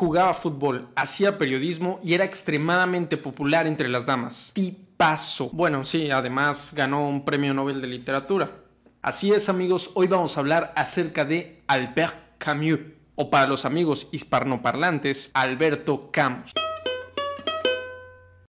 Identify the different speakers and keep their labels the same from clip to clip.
Speaker 1: jugaba fútbol, hacía periodismo y era extremadamente popular entre las damas. Tipazo. Bueno, sí, además ganó un premio Nobel de Literatura. Así es amigos, hoy vamos a hablar acerca de Albert Camus, o para los amigos hispanoparlantes, Alberto Camus.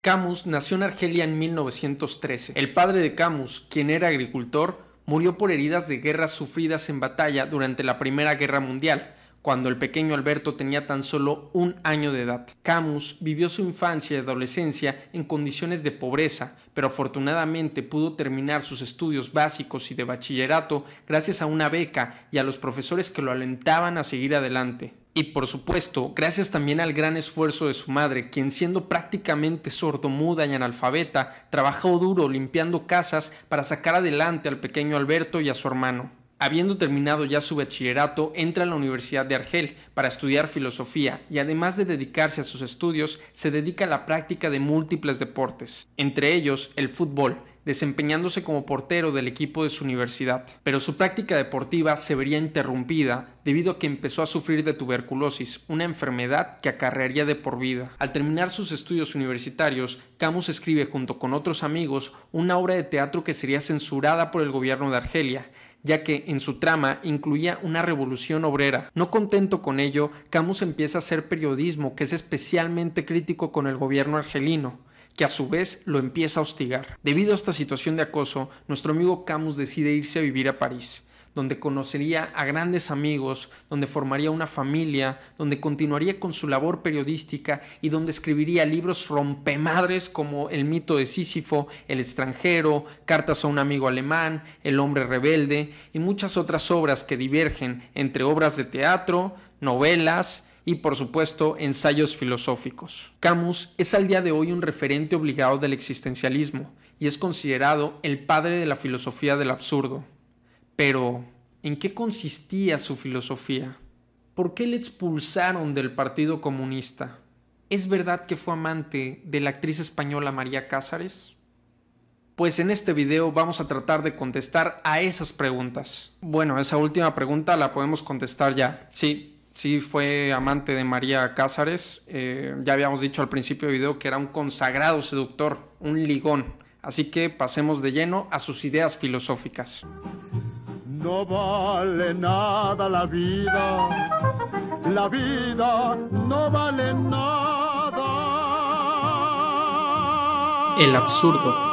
Speaker 1: Camus nació en Argelia en 1913. El padre de Camus, quien era agricultor, murió por heridas de guerras sufridas en batalla durante la Primera Guerra Mundial cuando el pequeño Alberto tenía tan solo un año de edad. Camus vivió su infancia y adolescencia en condiciones de pobreza, pero afortunadamente pudo terminar sus estudios básicos y de bachillerato gracias a una beca y a los profesores que lo alentaban a seguir adelante. Y por supuesto, gracias también al gran esfuerzo de su madre, quien siendo prácticamente sordomuda y analfabeta, trabajó duro limpiando casas para sacar adelante al pequeño Alberto y a su hermano. Habiendo terminado ya su bachillerato, entra a la Universidad de Argel para estudiar filosofía y además de dedicarse a sus estudios, se dedica a la práctica de múltiples deportes, entre ellos el fútbol, desempeñándose como portero del equipo de su universidad. Pero su práctica deportiva se vería interrumpida debido a que empezó a sufrir de tuberculosis, una enfermedad que acarrearía de por vida. Al terminar sus estudios universitarios, Camus escribe junto con otros amigos una obra de teatro que sería censurada por el gobierno de Argelia, ya que en su trama incluía una revolución obrera. No contento con ello, Camus empieza a hacer periodismo que es especialmente crítico con el gobierno argelino que a su vez lo empieza a hostigar. Debido a esta situación de acoso, nuestro amigo Camus decide irse a vivir a París, donde conocería a grandes amigos, donde formaría una familia, donde continuaría con su labor periodística y donde escribiría libros rompemadres como El mito de Sísifo, El extranjero, Cartas a un amigo alemán, El hombre rebelde y muchas otras obras que divergen entre obras de teatro, novelas, y por supuesto ensayos filosóficos. Camus es al día de hoy un referente obligado del existencialismo y es considerado el padre de la filosofía del absurdo. Pero, ¿en qué consistía su filosofía? ¿Por qué le expulsaron del Partido Comunista? ¿Es verdad que fue amante de la actriz española María Cázares? Pues en este video vamos a tratar de contestar a esas preguntas. Bueno, esa última pregunta la podemos contestar ya. Sí, sí fue amante de María Cázares. Eh, ya habíamos dicho al principio del video que era un consagrado seductor, un ligón. Así que pasemos de lleno a sus ideas filosóficas. No vale nada la vida, la vida no vale nada. El absurdo.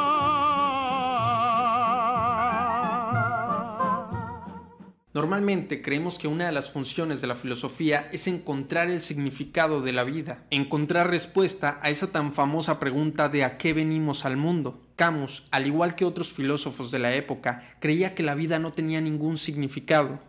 Speaker 1: Normalmente creemos que una de las funciones de la filosofía es encontrar el significado de la vida, encontrar respuesta a esa tan famosa pregunta de a qué venimos al mundo. Camus, al igual que otros filósofos de la época, creía que la vida no tenía ningún significado,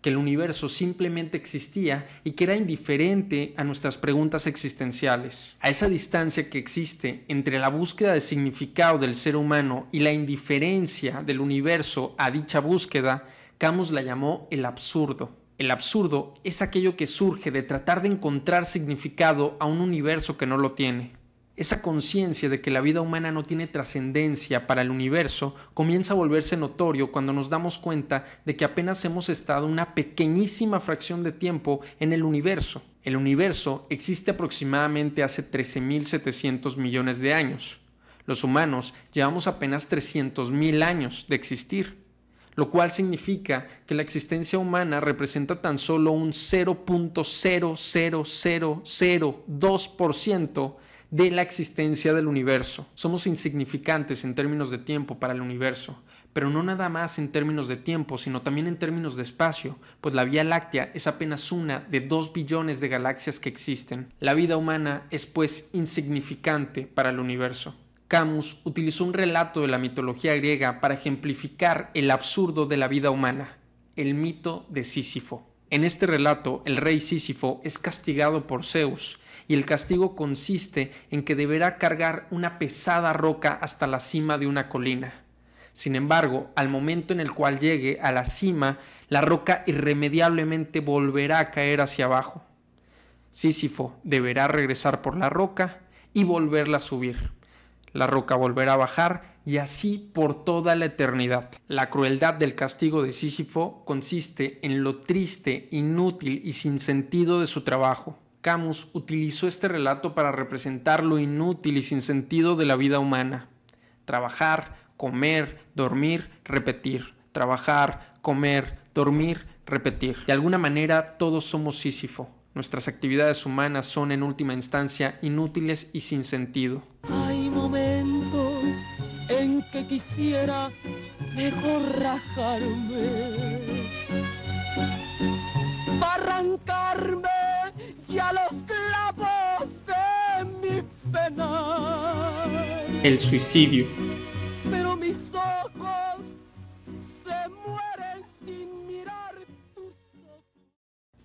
Speaker 1: que el universo simplemente existía y que era indiferente a nuestras preguntas existenciales. A esa distancia que existe entre la búsqueda de significado del ser humano y la indiferencia del universo a dicha búsqueda, Camus la llamó el absurdo. El absurdo es aquello que surge de tratar de encontrar significado a un universo que no lo tiene. Esa conciencia de que la vida humana no tiene trascendencia para el universo comienza a volverse notorio cuando nos damos cuenta de que apenas hemos estado una pequeñísima fracción de tiempo en el universo. El universo existe aproximadamente hace 13.700 millones de años. Los humanos llevamos apenas 300.000 años de existir, lo cual significa que la existencia humana representa tan solo un 0.00002% de la existencia del universo. Somos insignificantes en términos de tiempo para el universo, pero no nada más en términos de tiempo, sino también en términos de espacio, pues la Vía Láctea es apenas una de dos billones de galaxias que existen. La vida humana es pues insignificante para el universo. Camus utilizó un relato de la mitología griega para ejemplificar el absurdo de la vida humana, el mito de Sísifo. En este relato, el rey Sísifo es castigado por Zeus, y el castigo consiste en que deberá cargar una pesada roca hasta la cima de una colina. Sin embargo, al momento en el cual llegue a la cima, la roca irremediablemente volverá a caer hacia abajo. Sísifo deberá regresar por la roca y volverla a subir. La roca volverá a bajar y así por toda la eternidad. La crueldad del castigo de Sísifo consiste en lo triste, inútil y sin sentido de su trabajo. Camus utilizó este relato para representar lo inútil y sin sentido de la vida humana. Trabajar, comer, dormir, repetir. Trabajar, comer, dormir, repetir. De alguna manera todos somos Sísifo. Nuestras actividades humanas son en última instancia inútiles y sin sentido quisiera mejor rajarme para arrancarme ya los clavos de mi pena. El suicidio. Pero mis ojos se mueren sin mirar tus ojos.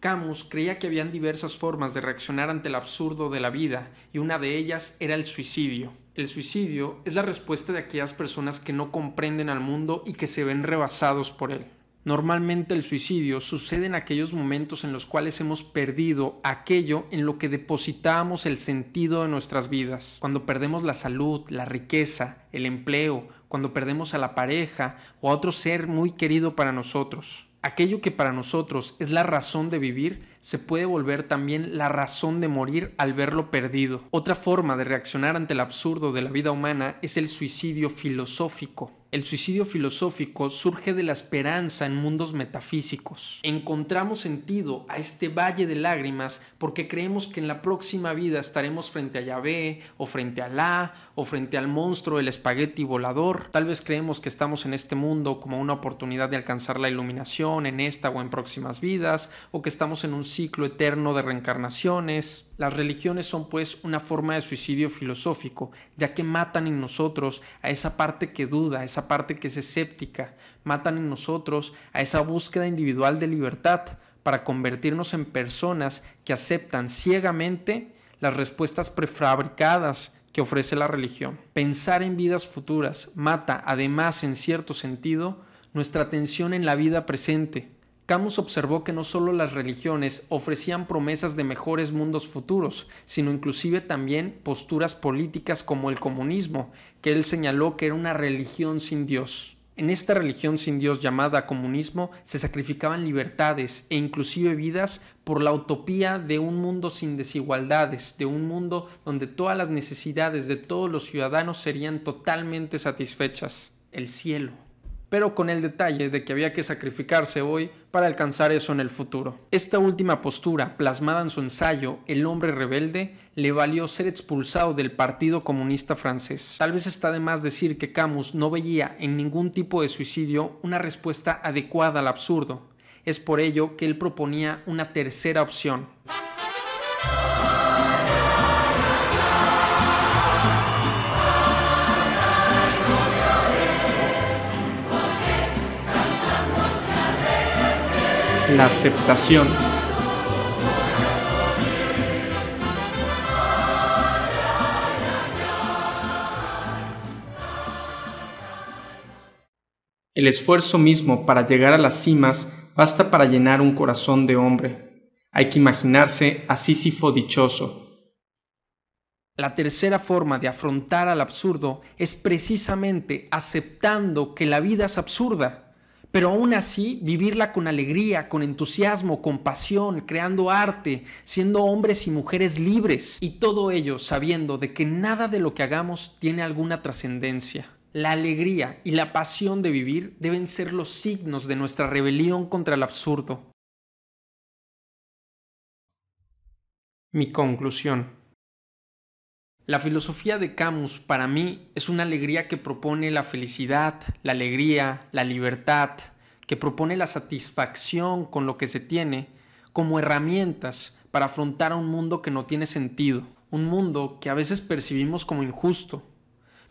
Speaker 1: Camus creía que habían diversas formas de reaccionar ante el absurdo de la vida y una de ellas era el suicidio el suicidio es la respuesta de aquellas personas que no comprenden al mundo y que se ven rebasados por él. Normalmente el suicidio sucede en aquellos momentos en los cuales hemos perdido aquello en lo que depositábamos el sentido de nuestras vidas. Cuando perdemos la salud, la riqueza, el empleo, cuando perdemos a la pareja o a otro ser muy querido para nosotros aquello que para nosotros es la razón de vivir se puede volver también la razón de morir al verlo perdido. Otra forma de reaccionar ante el absurdo de la vida humana es el suicidio filosófico el suicidio filosófico surge de la esperanza en mundos metafísicos. Encontramos sentido a este valle de lágrimas porque creemos que en la próxima vida estaremos frente a Yahvé, o frente a Alá, o frente al monstruo del espagueti volador. Tal vez creemos que estamos en este mundo como una oportunidad de alcanzar la iluminación en esta o en próximas vidas, o que estamos en un ciclo eterno de reencarnaciones. Las religiones son pues una forma de suicidio filosófico, ya que matan en nosotros a esa parte que duda, esa parte que es escéptica, matan en nosotros a esa búsqueda individual de libertad para convertirnos en personas que aceptan ciegamente las respuestas prefabricadas que ofrece la religión. Pensar en vidas futuras mata, además, en cierto sentido, nuestra atención en la vida presente Camus observó que no solo las religiones ofrecían promesas de mejores mundos futuros, sino inclusive también posturas políticas como el comunismo, que él señaló que era una religión sin Dios. En esta religión sin Dios llamada comunismo se sacrificaban libertades e inclusive vidas por la utopía de un mundo sin desigualdades, de un mundo donde todas las necesidades de todos los ciudadanos serían totalmente satisfechas, el cielo pero con el detalle de que había que sacrificarse hoy para alcanzar eso en el futuro. Esta última postura, plasmada en su ensayo El hombre rebelde, le valió ser expulsado del Partido Comunista francés. Tal vez está de más decir que Camus no veía en ningún tipo de suicidio una respuesta adecuada al absurdo. Es por ello que él proponía una tercera opción. la aceptación. El esfuerzo mismo para llegar a las cimas basta para llenar un corazón de hombre. Hay que imaginarse a Sísifo dichoso, la tercera forma de afrontar al absurdo es precisamente aceptando que la vida es absurda pero aún así vivirla con alegría, con entusiasmo, con pasión, creando arte, siendo hombres y mujeres libres, y todo ello sabiendo de que nada de lo que hagamos tiene alguna trascendencia. La alegría y la pasión de vivir deben ser los signos de nuestra rebelión contra el absurdo. Mi conclusión. La filosofía de Camus para mí es una alegría que propone la felicidad, la alegría, la libertad, que propone la satisfacción con lo que se tiene como herramientas para afrontar a un mundo que no tiene sentido, un mundo que a veces percibimos como injusto,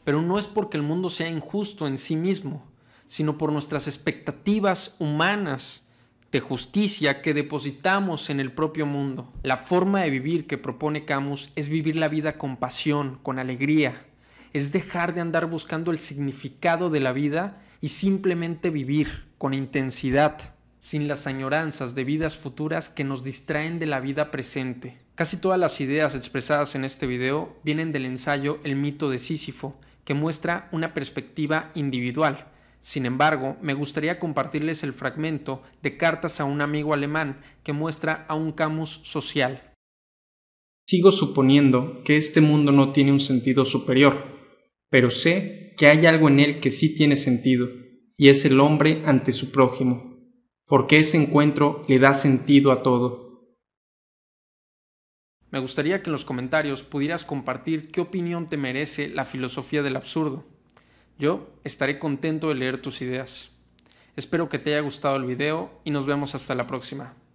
Speaker 1: pero no es porque el mundo sea injusto en sí mismo, sino por nuestras expectativas humanas de justicia que depositamos en el propio mundo. La forma de vivir que propone Camus es vivir la vida con pasión, con alegría, es dejar de andar buscando el significado de la vida y simplemente vivir con intensidad, sin las añoranzas de vidas futuras que nos distraen de la vida presente. Casi todas las ideas expresadas en este video vienen del ensayo El mito de Sísifo, que muestra una perspectiva individual, sin embargo, me gustaría compartirles el fragmento de Cartas a un amigo alemán que muestra a un Camus social. Sigo suponiendo que este mundo no tiene un sentido superior, pero sé que hay algo en él que sí tiene sentido, y es el hombre ante su prójimo, porque ese encuentro le da sentido a todo. Me gustaría que en los comentarios pudieras compartir qué opinión te merece la filosofía del absurdo. Yo estaré contento de leer tus ideas. Espero que te haya gustado el video y nos vemos hasta la próxima.